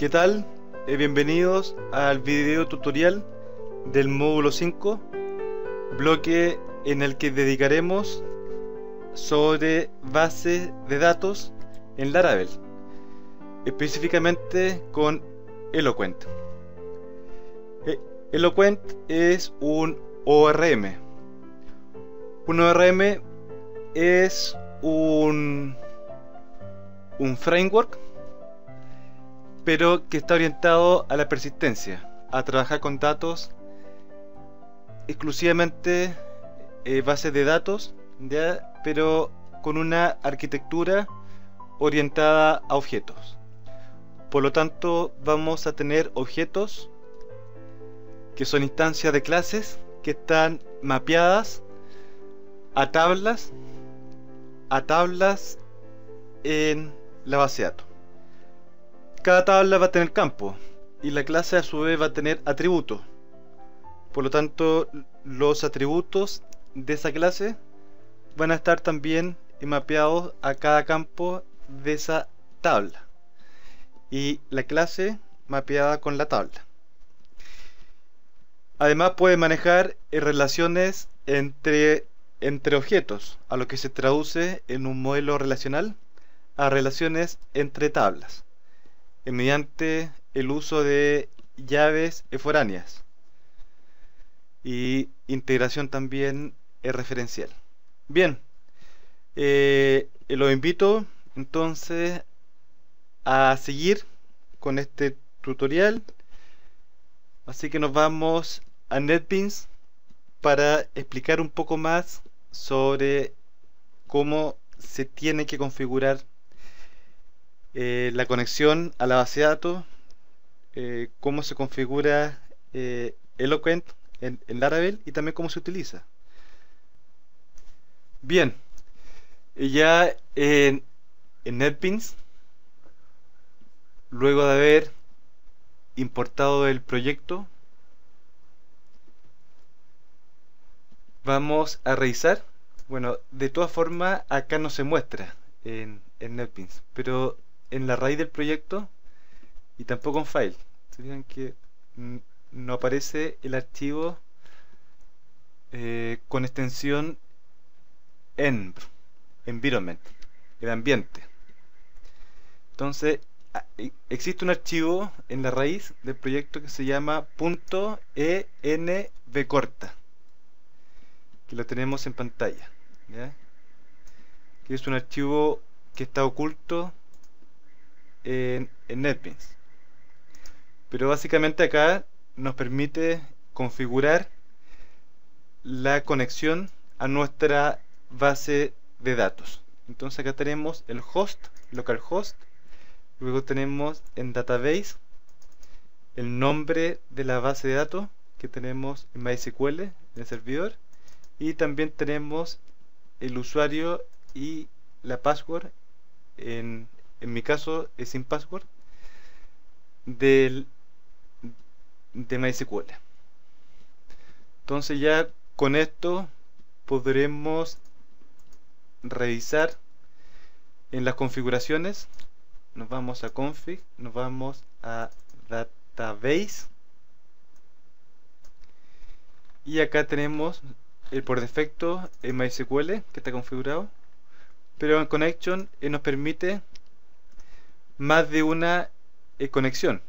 ¿Qué tal? Eh, bienvenidos al video tutorial del módulo 5 bloque en el que dedicaremos sobre bases de datos en Laravel específicamente con Eloquent eh, Eloquent es un ORM un ORM es un un framework pero que está orientado a la persistencia, a trabajar con datos exclusivamente eh, bases de datos, pero con una arquitectura orientada a objetos. Por lo tanto, vamos a tener objetos que son instancias de clases que están mapeadas a tablas, a tablas en la base de datos. Cada tabla va a tener campo y la clase a su vez va a tener atributos. Por lo tanto, los atributos de esa clase van a estar también mapeados a cada campo de esa tabla. Y la clase mapeada con la tabla. Además puede manejar relaciones entre, entre objetos, a lo que se traduce en un modelo relacional, a relaciones entre tablas. Eh, mediante el uso de llaves eforáneas y integración también es eh, referencial. Bien, eh, los invito entonces a seguir con este tutorial. Así que nos vamos a NetBeans para explicar un poco más sobre cómo se tiene que configurar eh, la conexión a la base de datos, eh, cómo se configura eh, Eloquent en, en, Laravel y también cómo se utiliza. Bien, ya en, en NetBeans, luego de haber importado el proyecto, vamos a revisar. Bueno, de todas formas, acá no se muestra en, en NetBeans, pero en la raíz del proyecto y tampoco en file. que no aparece el archivo eh, con extensión env environment, el ambiente. Entonces, e, existe un archivo en la raíz del proyecto que se llama .env corta, que lo tenemos en pantalla, que es un archivo que está oculto en, NetBeans. Pero básicamente acá nos permite configurar la conexión a nuestra base de datos. Entonces acá tenemos el host, localhost, luego tenemos en database el nombre de la base de datos que tenemos en MySQL, en el servidor, y también tenemos el usuario y la password en en mi caso es sin password, del, de MySQL. Entonces ya con esto podremos revisar en las configuraciones. Nos vamos a config, nos vamos a database. Y acá tenemos el por defecto en MySQL que está configurado. Pero en Connection eh, nos permite más de una eh, conexión.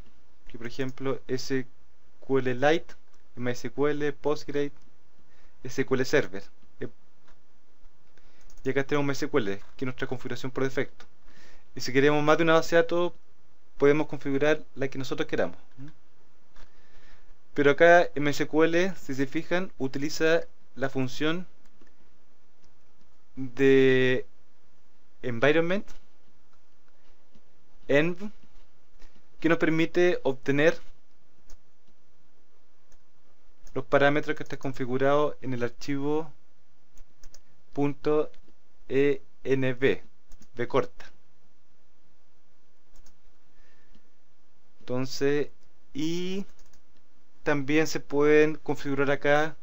Que por ejemplo SQLite, MySQL, PostgreSQL, SQL Server. Eh, y acá tenemos MySQL, que es nuestra configuración por defecto. Y si queremos más de una base de datos, podemos configurar la que nosotros queramos. Pero acá msql si se fijan, utiliza la función de environment env que nos permite obtener los parámetros que están configurado en el archivo .env de corta entonces y también se pueden configurar acá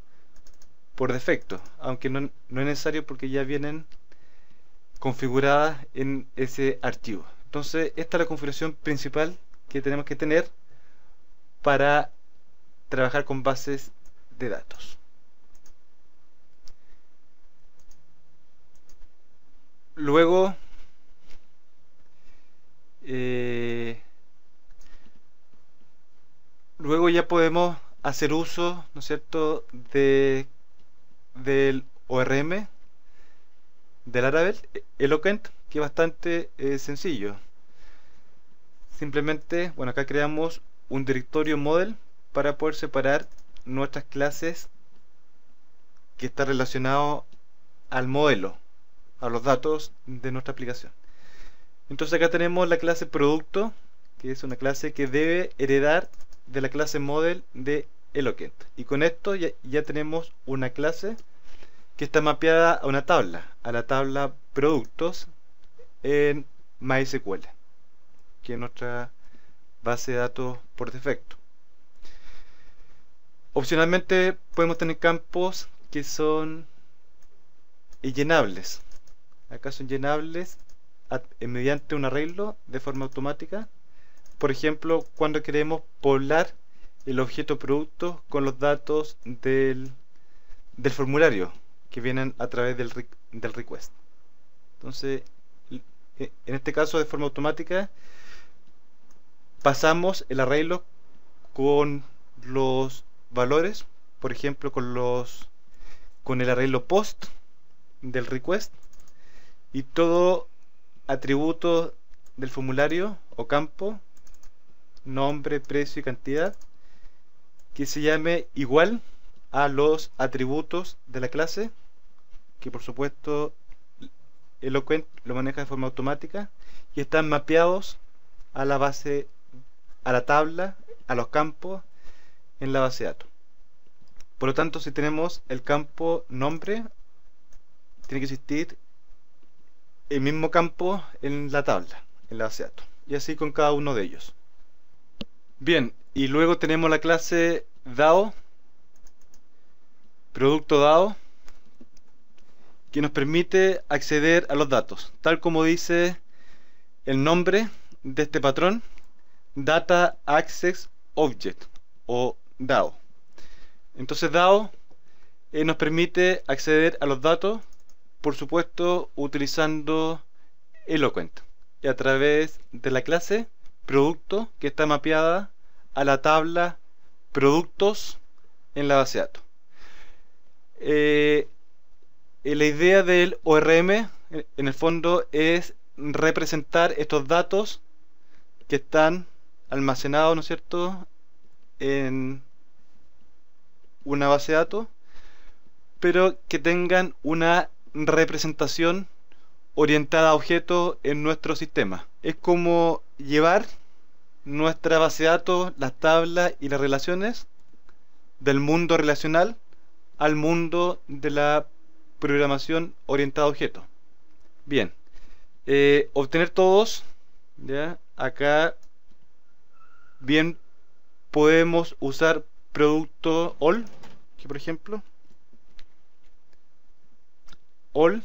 por defecto aunque no, no es necesario porque ya vienen configuradas en ese archivo entonces, esta es la configuración principal que tenemos que tener para trabajar con bases de datos. Luego, eh, luego ya podemos hacer uso, ¿no es cierto?, de, del ORM, del Laravel Eloquent eh, que es bastante eh, sencillo simplemente bueno acá creamos un directorio model para poder separar nuestras clases que está relacionado al modelo a los datos de nuestra aplicación entonces acá tenemos la clase producto que es una clase que debe heredar de la clase model de Eloquent y con esto ya tenemos una clase que está mapeada a una tabla, a la tabla productos en MySQL, que es nuestra base de datos por defecto. Opcionalmente podemos tener campos que son llenables. Acá son llenables eh, mediante un arreglo de forma automática. Por ejemplo, cuando queremos poblar el objeto producto con los datos del, del formulario que vienen a través del, del request. Entonces, e-, en este caso de forma automática, pasamos el arreglo con los valores, por ejemplo, con los con el arreglo post del request y todo atributo del formulario o campo, nombre, precio y cantidad que se llame igual a los atributos de la clase, que por supuesto Eloquent lo maneja de forma automática, y están mapeados a la base, a la tabla, a los campos en la base de datos. Por lo tanto, si tenemos el campo nombre, tiene que existir el mismo campo en la tabla, en la base de datos, y así con cada uno de ellos. Bien, y luego tenemos la clase DAO, producto DAO que nos permite acceder a los datos, tal como dice el nombre de este patrón, Data Access Object o DAO. Entonces DAO eh, nos permite acceder a los datos, por supuesto, utilizando Eloquent y a través de la clase producto que está mapeada a la tabla productos en la base de datos. Eh, eh, la idea del ORM eh, en el fondo es representar estos datos que están almacenados, ¿no es cierto?, en una base de datos, pero que tengan una representación orientada a objetos en nuestro sistema. Es como llevar nuestra base de datos, las tablas y las relaciones del mundo relacional al mundo de la programación orientada a Bien, eh, obtener todos, ¿ya? acá bien podemos usar producto all, que por ejemplo, all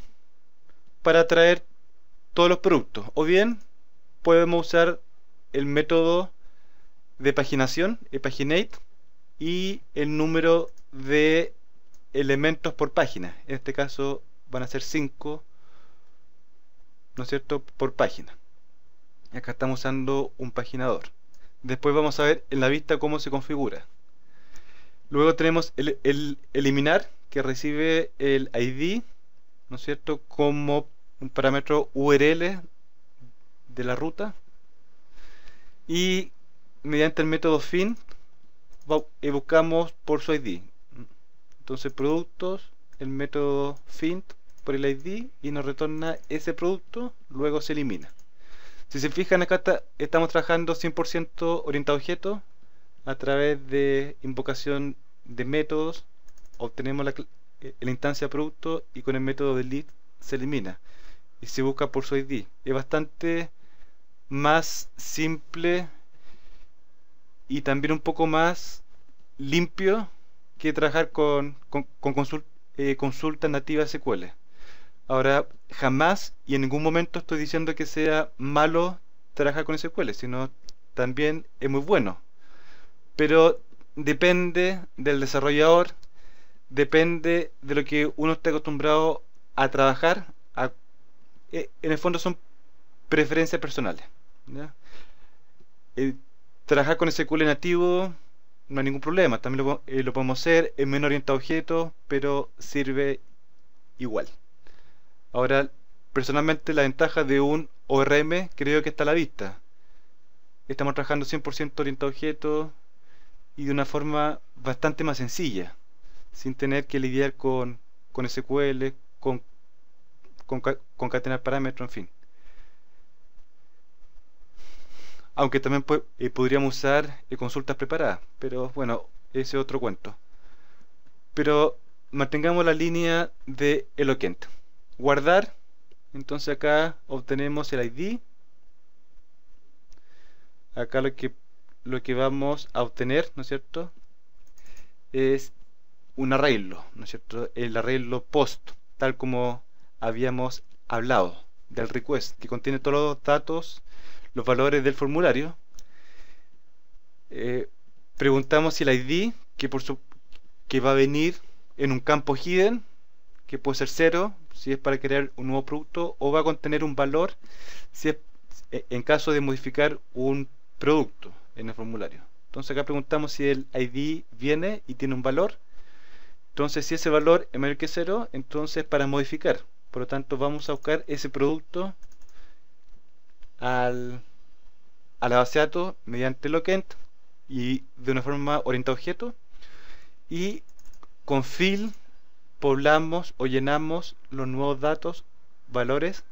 para traer todos los productos, o bien podemos usar el método de paginación, el eh, paginate, y el número de elementos por página. En este caso van a ser 5, ¿no es cierto?, por página. acá estamos usando un paginador. Después vamos a ver en la vista cómo se configura. Luego tenemos el, eliminar, que recibe el ID, ¿no es cierto?, como un parámetro URL de la ruta. Y mediante el método fin eh, buscamos por su ID. Entonces productos, el método find por el ID y nos retorna ese producto, luego se elimina. Si se fijan acá estamos trabajando 100% orientado a a través de invocación de métodos obtenemos la, eh, la, instancia producto y con el método delete se elimina y se busca por su ID. Es bastante más simple y también un poco más limpio que trabajar con, con, con eh, consultas nativas SQL. Ahora, jamás y en ningún momento estoy diciendo que sea malo trabajar con SQL, sino también es muy bueno. Pero depende del desarrollador, depende de lo que uno esté acostumbrado a trabajar. Eh, en el fondo son preferencias personales. Eh, trabajar con SQL nativo no hay ningún problema. También lo, eh, podemos hacer, en menos orientado objeto, objetos, pero sirve igual. Ahora, personalmente la ventaja de un ORM creo que está a la vista. Estamos trabajando 100% orientado a objetos y de una forma bastante más sencilla, sin tener que lidiar con, con SQL, con, con concatenar parámetros, en fin. Aunque también eh, podríamos usar eh, consultas preparadas, pero bueno, ese es otro cuento. Pero mantengamos la línea de eloquent. Guardar. Entonces acá obtenemos el ID. Acá lo que, lo que vamos a obtener, ¿no es cierto? Es un arreglo, ¿no es cierto? El arreglo post, tal como habíamos hablado del request, que contiene todos los datos, los valores del formulario, eh, preguntamos si el ID, que, por su, que va a venir en un campo hidden, que puede ser cero, si es para crear un nuevo producto, o va a contener un valor si eh, en caso de modificar un producto en el formulario. Entonces acá preguntamos si el ID viene y tiene un valor. Entonces si ese valor es mayor que cero, entonces para modificar. Por lo tanto vamos a buscar ese producto al, la base de datos mediante lockend y de una forma orientada a y con fill poblamos o llenamos los nuevos datos, valores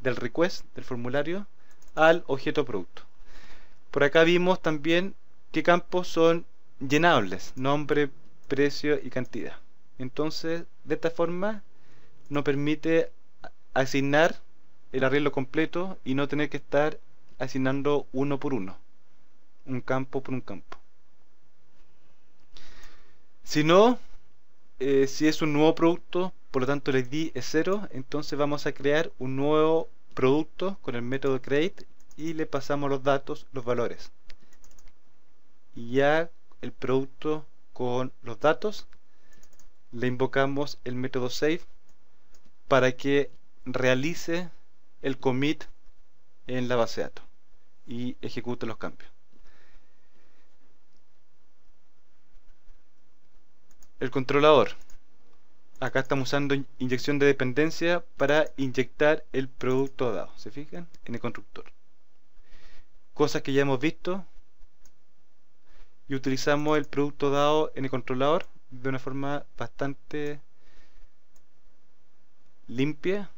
del request, del formulario, al objeto producto. Por acá vimos también qué campos son llenables, nombre, precio y cantidad. Entonces, de esta forma nos permite asignar el arreglo completo y no tener que estar asignando uno por uno, un campo por un campo. Si no, eh, si es un nuevo producto, por lo tanto el ID es cero entonces vamos a crear un nuevo producto con el método create y le pasamos los datos, los valores. Y ya el producto con los datos, le invocamos el método save para que realice el commit en la base de datos y ejecuta los cambios. El controlador. Acá estamos usando inyección de dependencia para inyectar el producto dado. ¿Se fijan? En el constructor. Cosas que ya hemos visto. Y utilizamos el producto dado en el controlador de una forma bastante limpia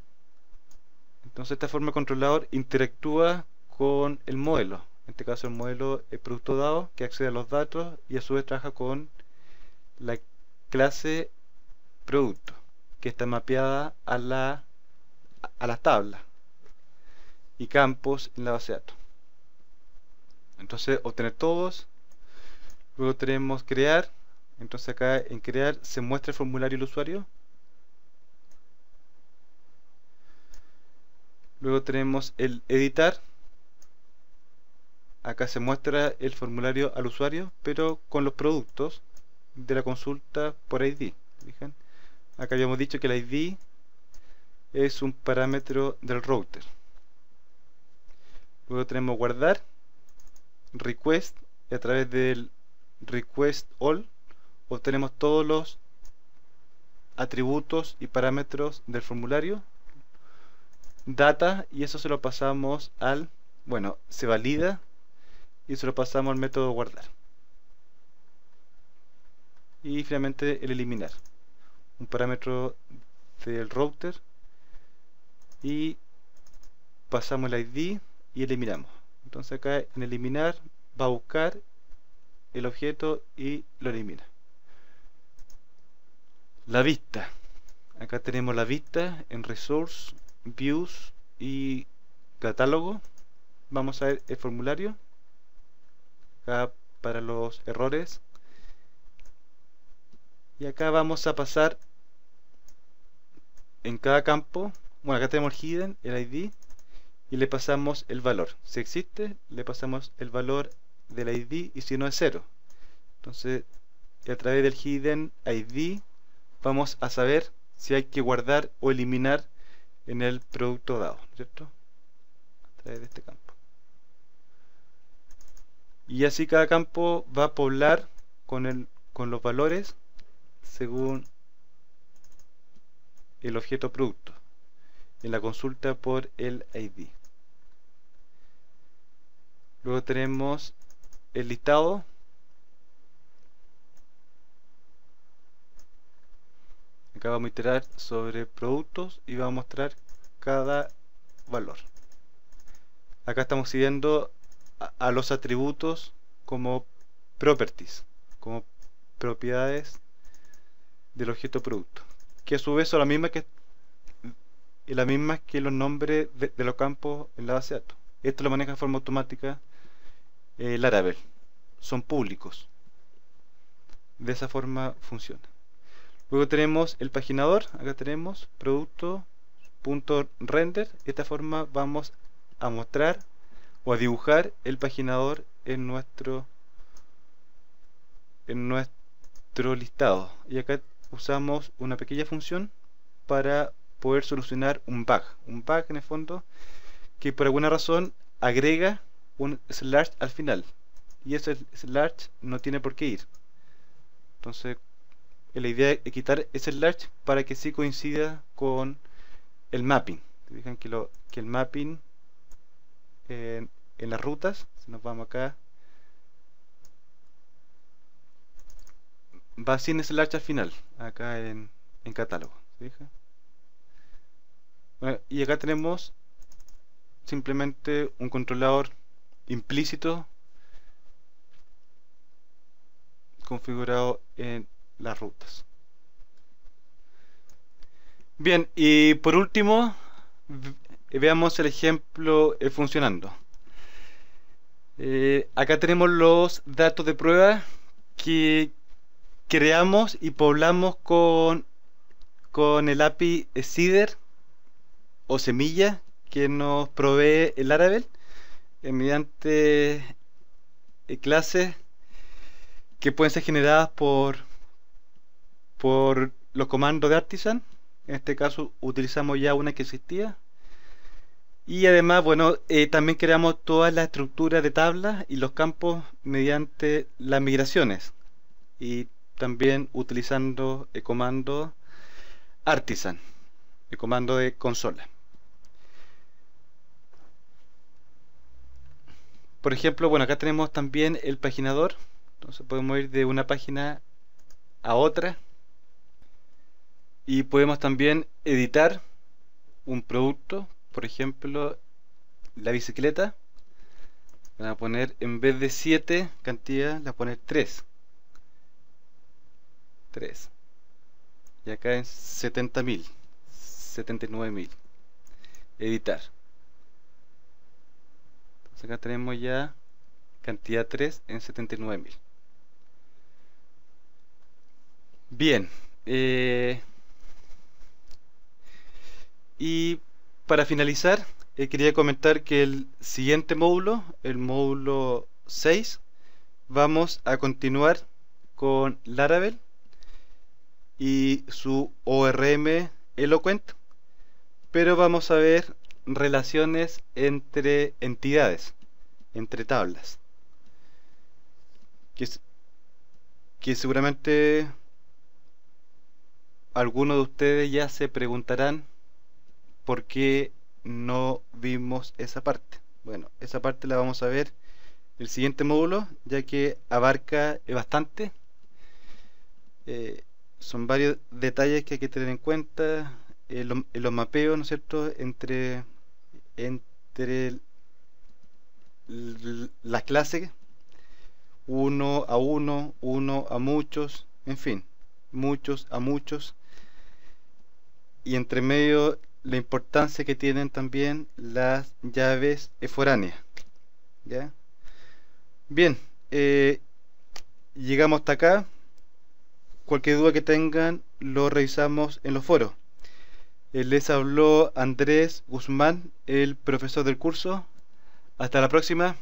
entonces esta forma de controlador interactúa con el modelo. En este caso el modelo es producto dado que accede a los datos y a su vez trabaja con la clase producto que está mapeada a la a la tabla y campos en la base de datos. Entonces obtener todos. Luego tenemos crear. Entonces acá en crear se muestra el formulario del usuario Luego tenemos el editar. Acá se muestra el formulario al usuario, pero con los productos de la consulta por ID. Acá habíamos dicho que el ID es un parámetro del router. Luego tenemos guardar, request, y a través del request all obtenemos todos los atributos y parámetros del formulario data y eso se lo pasamos al, bueno, se valida y se lo pasamos al método guardar. Y finalmente el eliminar, un parámetro del router y pasamos el ID y eliminamos. Entonces acá en eliminar va a buscar el objeto y lo elimina. La vista. Acá tenemos la vista en resource views y catálogo vamos a ver el formulario acá para los errores y acá vamos a pasar en cada campo bueno acá tenemos el hidden, el id y le pasamos el valor si existe le pasamos el valor del id y si no es cero entonces a través del hidden id vamos a saber si hay que guardar o eliminar en el producto dado, ¿cierto? este campo. Y así cada campo va a poblar con, el, con los valores según el objeto producto en la consulta por el ID. Luego tenemos el listado acá vamos a iterar sobre productos y vamos a mostrar cada valor acá estamos siguiendo a, los atributos como properties como propiedades del objeto producto que a su vez son las mismas que y que los nombres de, los campos en la base de datos esto lo maneja de forma automática el eh, Laravel son públicos de esa forma funciona Luego tenemos el paginador, acá tenemos producto.render. De esta forma vamos a mostrar o a dibujar el paginador en nuestro en nuestro listado. Y acá usamos una pequeña función para poder solucionar un bug. Un bug en el fondo que por alguna razón agrega un slash al final. Y ese slash no tiene por qué ir. Entonces la idea es quitar ese large para que sí coincida con el mapping. Fijan que, el mapping eh, en, las rutas, si nos vamos acá, va sin ese large al final, acá en, catálogo. y acá tenemos simplemente un controlador implícito configurado en las rutas. Bien, y por último, veamos el ejemplo eh, funcionando. Eh, acá tenemos los datos de prueba que creamos y poblamos con, con el API Cider o semilla que nos provee el Laravel eh, mediante clases que pueden ser generadas por por los comandos de Artisan. En este caso utilizamos ya una que existía. Y además, bueno, eh, también creamos toda la estructura de tablas y los campos mediante las migraciones. Y también utilizando el eh, comando Artisan, el comando de consola. Por ejemplo, bueno, acá tenemos también el paginador. Entonces podemos ir de una página a otra y podemos también editar un producto por ejemplo la bicicleta van a poner en vez de 7 cantidad la poner 3 3 y acá en 70.000 79.000 editar entonces acá tenemos ya cantidad 3 en 79.000 bien eh, y para finalizar, eh, quería comentar que el siguiente módulo, el módulo 6, vamos a continuar con Laravel y su ORM Eloquent, pero vamos a ver relaciones entre entidades, entre tablas, que, que seguramente algunos de ustedes ya se preguntarán ¿por qué no vimos esa parte? Bueno, esa parte la vamos a ver el siguiente módulo, ya que abarca eh, bastante. Eh, son varios detalles que hay que tener en cuenta. Eh, los mapeos, ¿no es cierto?, entre, entre las clases, uno a uno, uno a muchos, en fin, muchos a muchos. Y entre medio la importancia que tienen también las llaves Eforáneas. ¿ya? Bien, eh, llegamos hasta acá. Cualquier duda que tengan lo revisamos en los foros. Eh, les habló Andrés Guzmán, el profesor del curso. Hasta la próxima.